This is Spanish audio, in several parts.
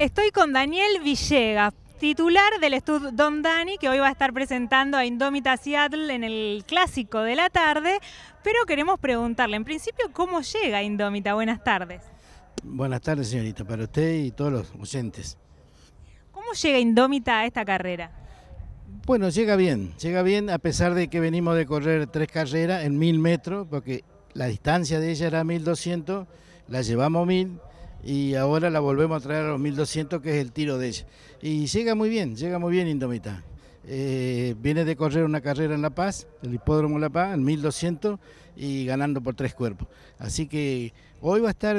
Estoy con Daniel Villegas, titular del estudio Don Dani, que hoy va a estar presentando a Indómita Seattle en el clásico de la tarde, pero queremos preguntarle, en principio, ¿cómo llega Indómita? Buenas tardes. Buenas tardes, señorita, para usted y todos los oyentes. ¿Cómo llega Indómita a esta carrera? Bueno, llega bien, llega bien a pesar de que venimos de correr tres carreras en mil metros, porque la distancia de ella era 1200, la llevamos mil y ahora la volvemos a traer a los 1200 que es el tiro de ella. Y llega muy bien, llega muy bien Indomita. Eh, viene de correr una carrera en La Paz, el hipódromo La Paz, en 1200 y ganando por tres cuerpos. Así que hoy va a estar,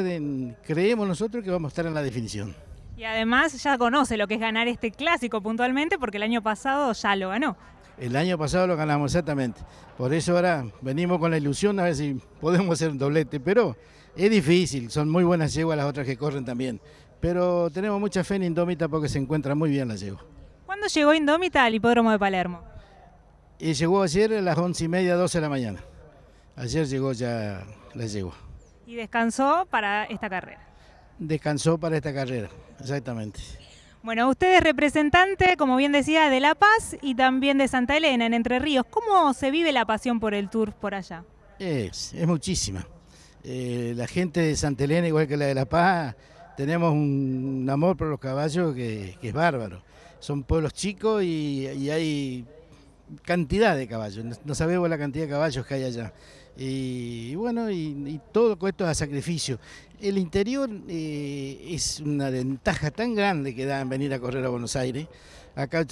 creemos nosotros que vamos a estar en la definición. Y además ya conoce lo que es ganar este clásico puntualmente porque el año pasado ya lo ganó. El año pasado lo ganamos exactamente. Por eso ahora venimos con la ilusión a ver si podemos hacer un doblete. Pero es difícil, son muy buenas yeguas las otras que corren también. Pero tenemos mucha fe en Indómita porque se encuentra muy bien la yegua. ¿Cuándo llegó Indómita al hipódromo de Palermo? Y llegó ayer a las once y media, 12 de la mañana. Ayer llegó ya la yegua. ¿Y descansó para esta carrera? Descansó para esta carrera, exactamente. Bueno, usted es representante, como bien decía, de La Paz y también de Santa Elena, en Entre Ríos. ¿Cómo se vive la pasión por el tour por allá? Es, es muchísima. Eh, la gente de Santa Elena, igual que la de La Paz, tenemos un, amor por los caballos que, es bárbaro. Son pueblos chicos y hay cantidad de caballos, no, sabemos la cantidad de caballos que hay allá. Y, bueno, y, todo esto es a sacrificio. El interior eh, es una ventaja tan grande que da en venir a correr a Buenos Aires. Acá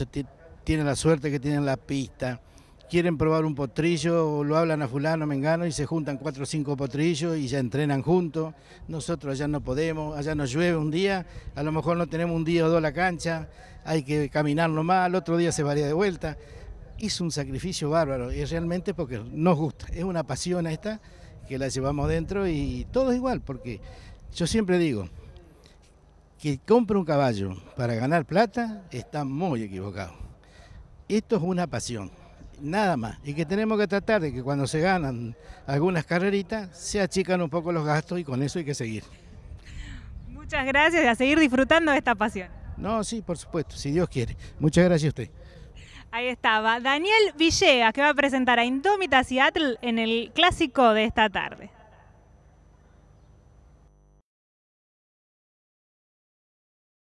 tienen la suerte que tienen la pista, quieren probar un potrillo, lo hablan a fulano, mengano, y se juntan cuatro o cinco potrillos y ya entrenan juntos. Nosotros allá no podemos, allá nos llueve un día, a lo mejor no tenemos un día o dos la cancha, hay que caminar nomás, al otro día se varía de vuelta hizo un sacrificio bárbaro y realmente porque nos gusta, es una pasión esta que la llevamos dentro y todo es igual, porque yo siempre digo, que compra un caballo para ganar plata está muy equivocado. Esto es una pasión, nada más, y que tenemos que tratar de que cuando se ganan algunas carreritas se achican un poco los gastos y con eso hay que seguir. Muchas gracias y a seguir disfrutando de esta pasión. No, sí, por supuesto, si Dios quiere. Muchas gracias a usted. Ahí estaba Daniel Villegas, que va a presentar a Indómita Seattle en el clásico de esta tarde.